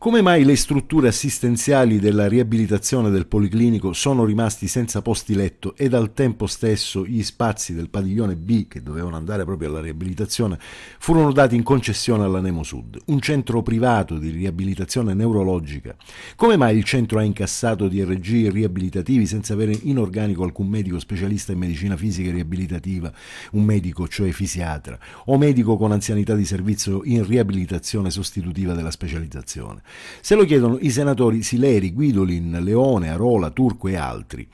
Come mai le strutture assistenziali della riabilitazione del Policlinico sono rimasti senza posti letto ed al tempo stesso gli spazi del padiglione B, che dovevano andare proprio alla riabilitazione, furono dati in concessione alla Nemo Sud, un centro privato di riabilitazione neurologica? Come mai il centro ha incassato DRG riabilitativi senza avere in organico alcun medico specialista in medicina fisica e riabilitativa, un medico cioè fisiatra, o medico con anzianità di servizio in riabilitazione sostitutiva della specializzazione? Se lo chiedono i senatori Sileri, Guidolin, Leone, Arola, Turco e altri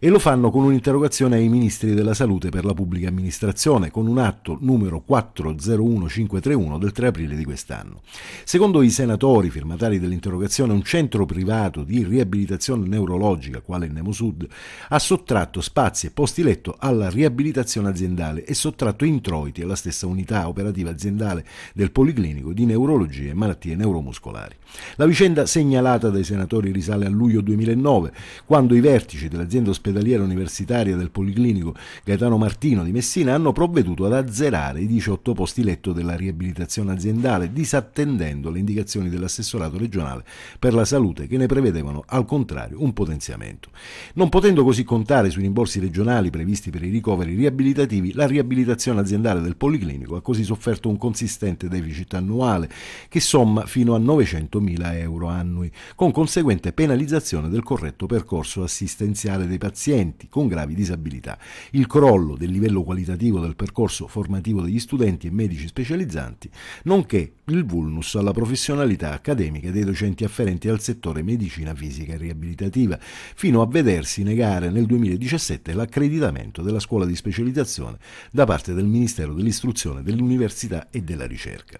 e lo fanno con un'interrogazione ai ministri della salute per la pubblica amministrazione con un atto numero 401531 del 3 aprile di quest'anno. Secondo i senatori firmatari dell'interrogazione, un centro privato di riabilitazione neurologica, quale Nemosud, ha sottratto spazi e posti letto alla riabilitazione aziendale e sottratto introiti alla stessa unità operativa aziendale del Policlinico di neurologia e malattie neuromuscolari. La vicenda segnalata dai senatori risale a luglio 2009, quando i vertici dell'azienda ospedaliera universitaria del Policlinico Gaetano Martino di Messina hanno provveduto ad azzerare i 18 posti letto della riabilitazione aziendale, disattendendo le indicazioni dell'assessorato regionale per la salute che ne prevedevano al contrario un potenziamento. Non potendo così contare sui rimborsi regionali previsti per i ricoveri riabilitativi, la riabilitazione aziendale del Policlinico ha così sofferto un consistente deficit annuale che somma fino a 900 8.000 euro annui, con conseguente penalizzazione del corretto percorso assistenziale dei pazienti con gravi disabilità. Il crollo del livello qualitativo del percorso formativo degli studenti e medici specializzanti, nonché il vulnus alla professionalità accademica dei docenti afferenti al settore medicina fisica e riabilitativa, fino a vedersi negare nel 2017 l'accreditamento della scuola di specializzazione da parte del Ministero dell'Istruzione, dell'Università e della Ricerca.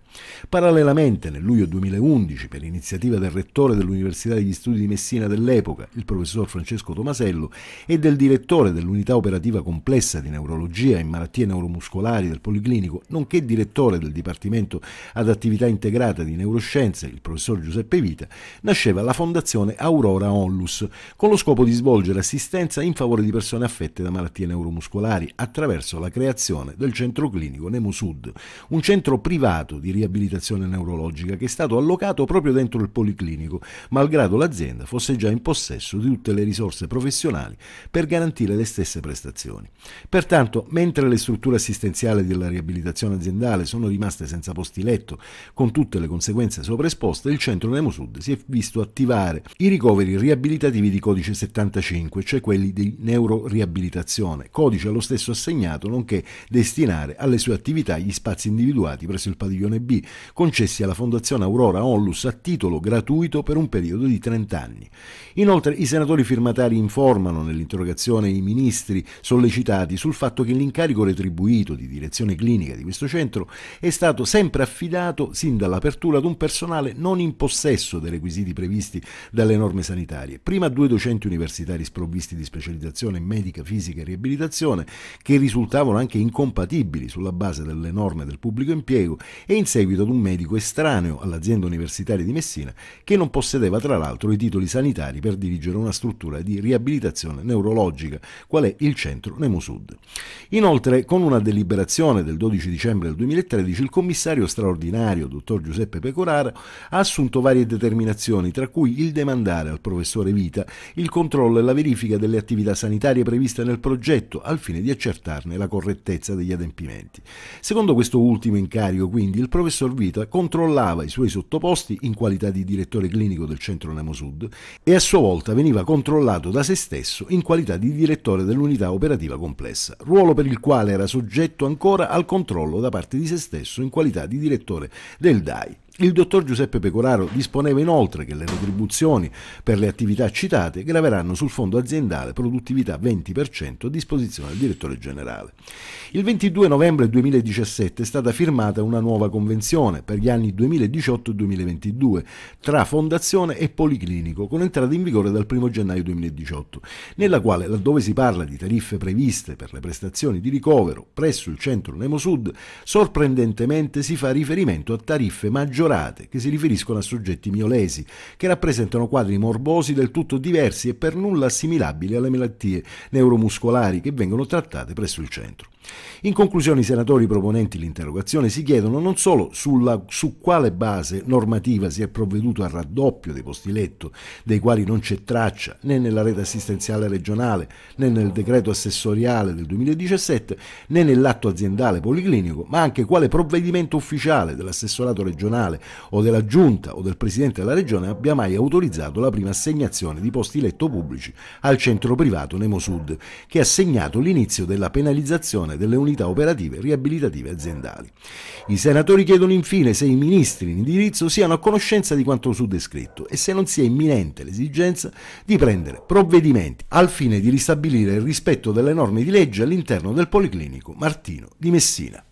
Parallelamente nel luglio 2011 per iniziativa del rettore dell'Università degli Studi di Messina dell'epoca, il professor Francesco Tomasello, e del direttore dell'unità operativa complessa di neurologia e malattie neuromuscolari del Policlinico, nonché direttore del Dipartimento ad attività integrata di neuroscienze, il professor Giuseppe Vita, nasceva la fondazione Aurora Onlus, con lo scopo di svolgere assistenza in favore di persone affette da malattie neuromuscolari attraverso la creazione del centro clinico Nemo Sud, un centro privato di riabilitazione neurologica che è stato allocato proprio dentro il policlinico, malgrado l'azienda fosse già in possesso di tutte le risorse professionali per garantire le stesse prestazioni. Pertanto, mentre le strutture assistenziali della riabilitazione aziendale sono rimaste senza posti letto, con tutte le conseguenze sopraesposte, il centro Nemo Sud si è visto attivare i ricoveri riabilitativi di codice 75, cioè quelli di neuroriabilitazione, codice allo stesso assegnato, nonché destinare alle sue attività gli spazi individuati presso il padiglione B, concessi alla Fondazione Aurora Onlus attiva titolo gratuito per un periodo di 30 anni. Inoltre i senatori firmatari informano nell'interrogazione i ministri sollecitati sul fatto che l'incarico retribuito di direzione clinica di questo centro è stato sempre affidato sin dall'apertura ad un personale non in possesso dei requisiti previsti dalle norme sanitarie. Prima due docenti universitari sprovvisti di specializzazione in medica, fisica e riabilitazione che risultavano anche incompatibili sulla base delle norme del pubblico impiego e in seguito ad un medico estraneo all'azienda universitaria di di Messina, che non possedeva tra l'altro i titoli sanitari per dirigere una struttura di riabilitazione neurologica, qual è il centro Nemusud. Inoltre, con una deliberazione del 12 dicembre del 2013, il commissario straordinario, dottor Giuseppe Pecoraro, ha assunto varie determinazioni, tra cui il demandare al professore Vita il controllo e la verifica delle attività sanitarie previste nel progetto, al fine di accertarne la correttezza degli adempimenti. Secondo questo ultimo incarico, quindi, il professor Vita controllava i suoi sottoposti in qualità di direttore clinico del centro Nemo Sud e a sua volta veniva controllato da se stesso in qualità di direttore dell'unità operativa complessa, ruolo per il quale era soggetto ancora al controllo da parte di se stesso in qualità di direttore del DAI. Il dottor Giuseppe Pecoraro disponeva inoltre che le retribuzioni per le attività citate graveranno sul fondo aziendale produttività 20% a disposizione del direttore generale. Il 22 novembre 2017 è stata firmata una nuova convenzione per gli anni 2018-2022 tra fondazione e policlinico con entrata in vigore dal 1 gennaio 2018, nella quale laddove si parla di tariffe previste per le prestazioni di ricovero presso il centro Nemo Sud, sorprendentemente si fa riferimento a tariffe maggiori migliorate, che si riferiscono a soggetti miolesi, che rappresentano quadri morbosi del tutto diversi e per nulla assimilabili alle malattie neuromuscolari che vengono trattate presso il centro. In conclusione i senatori proponenti l'interrogazione si chiedono non solo sulla, su quale base normativa si è provveduto al raddoppio dei posti letto, dei quali non c'è traccia né nella rete assistenziale regionale, né nel decreto assessoriale del 2017, né nell'atto aziendale policlinico, ma anche quale provvedimento ufficiale dell'assessorato regionale o della giunta o del presidente della regione abbia mai autorizzato la prima assegnazione di posti letto pubblici al centro privato Nemosud, che ha segnato l'inizio della penalizzazione gestione delle unità operative riabilitative aziendali. I senatori chiedono infine se i ministri in indirizzo siano a conoscenza di quanto suddescritto e se non sia imminente l'esigenza di prendere provvedimenti al fine di ristabilire il rispetto delle norme di legge all'interno del Policlinico Martino di Messina.